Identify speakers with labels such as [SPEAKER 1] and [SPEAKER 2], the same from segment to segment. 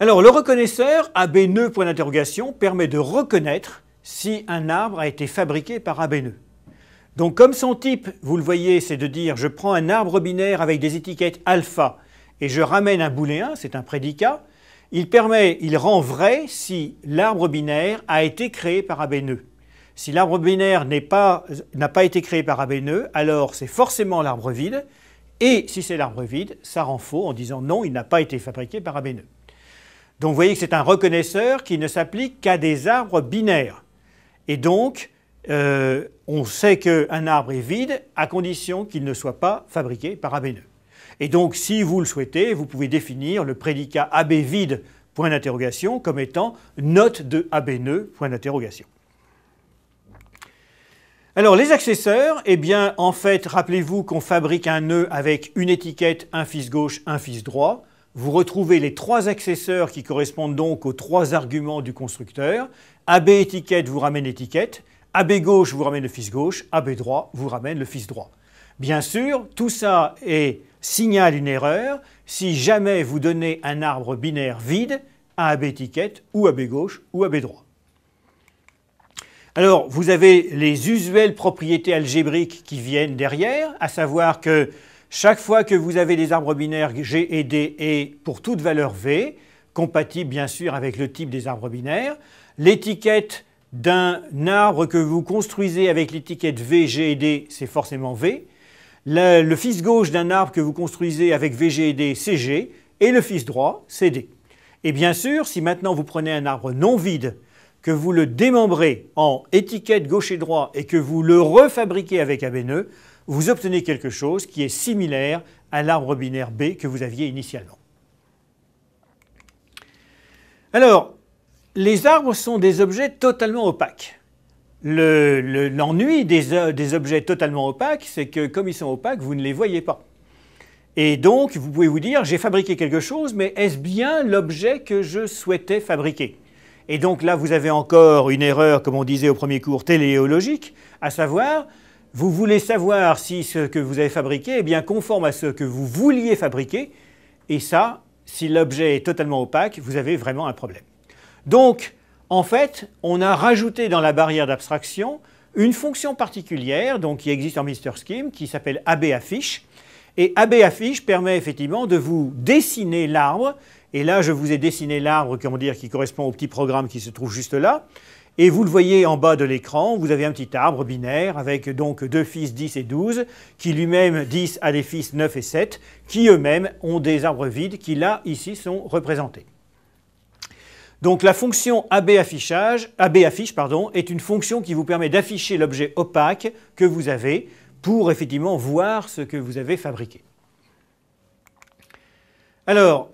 [SPEAKER 1] Alors le reconnaisseur ABNE point d'interrogation permet de reconnaître si un arbre a été fabriqué par ABNE. Donc comme son type, vous le voyez, c'est de dire je prends un arbre binaire avec des étiquettes alpha et je ramène un booléen, c'est un prédicat, il permet, il rend vrai si l'arbre binaire a été créé par ABNE. Si l'arbre binaire n'a pas, pas été créé par ABNE, alors c'est forcément l'arbre vide, et si c'est l'arbre vide, ça rend faux en disant non, il n'a pas été fabriqué par ABNE. Donc vous voyez que c'est un reconnaisseur qui ne s'applique qu'à des arbres binaires. Et donc, euh, on sait qu'un arbre est vide à condition qu'il ne soit pas fabriqué par ab Et donc, si vous le souhaitez, vous pouvez définir le prédicat AB vide point d'interrogation comme étant note de AB point d'interrogation. Alors les accessoires, eh bien en fait, rappelez-vous qu'on fabrique un nœud avec une étiquette, un fils gauche, un fils droit vous retrouvez les trois accesseurs qui correspondent donc aux trois arguments du constructeur. AB étiquette vous ramène l'étiquette, AB gauche vous ramène le fils gauche, AB droit vous ramène le fils droit. Bien sûr, tout ça est, signale une erreur si jamais vous donnez un arbre binaire vide à AB étiquette ou AB gauche ou AB droit. Alors, vous avez les usuelles propriétés algébriques qui viennent derrière, à savoir que chaque fois que vous avez des arbres binaires G et D et pour toute valeur V, compatible bien sûr avec le type des arbres binaires, l'étiquette d'un arbre que vous construisez avec l'étiquette V, G et D, c'est forcément V. Le, fils gauche d'un arbre que vous construisez avec V, G et D, c'est G. Et le fils droit, c'est D. Et bien sûr, si maintenant vous prenez un arbre non vide, que vous le démembrez en étiquette gauche et droit et que vous le refabriquez avec ABNE, vous obtenez quelque chose qui est similaire à l'arbre binaire B que vous aviez initialement. Alors, les arbres sont des objets totalement opaques. L'ennui des, euh, des objets totalement opaques, c'est que comme ils sont opaques, vous ne les voyez pas. Et donc, vous pouvez vous dire, j'ai fabriqué quelque chose, mais est-ce bien l'objet que je souhaitais fabriquer Et donc là, vous avez encore une erreur, comme on disait au premier cours, téléologique, à savoir, vous voulez savoir si ce que vous avez fabriqué est bien conforme à ce que vous vouliez fabriquer. Et ça, si l'objet est totalement opaque, vous avez vraiment un problème. Donc, en fait, on a rajouté dans la barrière d'abstraction une fonction particulière donc, qui existe en Mister Scheme qui s'appelle abAffiche. Et abAffiche permet effectivement de vous dessiner l'arbre. Et là, je vous ai dessiné l'arbre, comment dire, qui correspond au petit programme qui se trouve juste là. Et vous le voyez en bas de l'écran, vous avez un petit arbre binaire avec donc deux fils 10 et 12, qui lui-même 10 a des fils 9 et 7, qui eux-mêmes ont des arbres vides qui là, ici, sont représentés. Donc la fonction AB, affichage, AB affiche pardon, est une fonction qui vous permet d'afficher l'objet opaque que vous avez pour effectivement voir ce que vous avez fabriqué. Alors,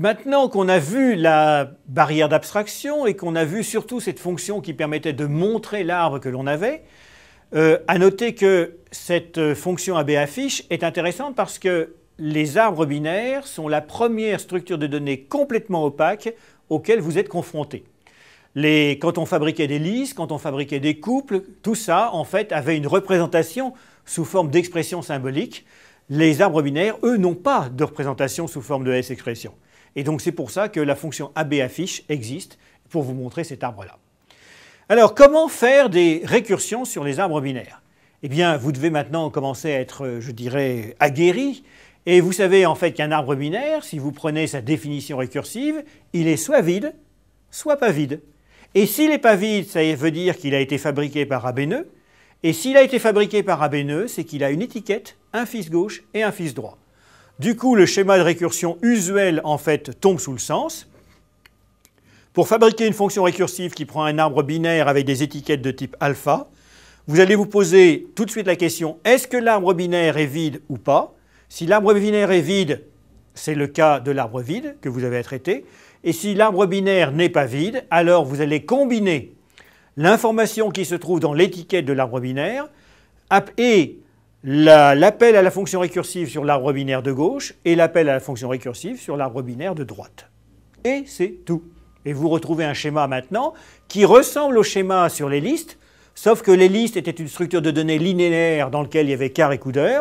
[SPEAKER 1] Maintenant qu'on a vu la barrière d'abstraction et qu'on a vu surtout cette fonction qui permettait de montrer l'arbre que l'on avait, euh, à noter que cette euh, fonction AB affiche est intéressante parce que les arbres binaires sont la première structure de données complètement opaque auquel vous êtes confronté. quand on fabriquait des listes, quand on fabriquait des couples, tout ça, en fait, avait une représentation sous forme d'expression symbolique. Les arbres binaires, eux, n'ont pas de représentation sous forme de S-expression. Et donc c'est pour ça que la fonction AB affiche existe pour vous montrer cet arbre-là. Alors comment faire des récursions sur les arbres binaires Eh bien vous devez maintenant commencer à être, euh, je dirais, aguerri. Et vous savez en fait qu'un arbre binaire, si vous prenez sa définition récursive, il est soit vide, soit pas vide. Et s'il n'est pas vide, ça veut dire qu'il a été fabriqué par Abéneux. Et s'il a été fabriqué par Abéneux, c'est qu'il a une étiquette, un fils gauche et un fils droit. Du coup, le schéma de récursion usuel, en fait, tombe sous le sens. Pour fabriquer une fonction récursive qui prend un arbre binaire avec des étiquettes de type alpha, vous allez vous poser tout de suite la question est-ce que l'arbre binaire est vide ou pas Si l'arbre binaire est vide, c'est le cas de l'arbre vide que vous avez à traiter. Et si l'arbre binaire n'est pas vide, alors vous allez combiner l'information qui se trouve dans l'étiquette de l'arbre binaire et l'appel à la fonction récursive sur l'arbre binaire de gauche et l'appel à la fonction récursive sur l'arbre binaire de droite. Et c'est tout. Et vous retrouvez un schéma maintenant qui ressemble au schéma sur les listes, sauf que les listes étaient une structure de données linéaire dans laquelle il y avait carré et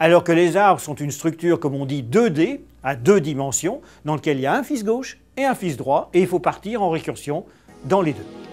[SPEAKER 1] alors que les arbres sont une structure, comme on dit, 2D, à deux dimensions, dans laquelle il y a un fils gauche et un fils droit, et il faut partir en récursion dans les deux.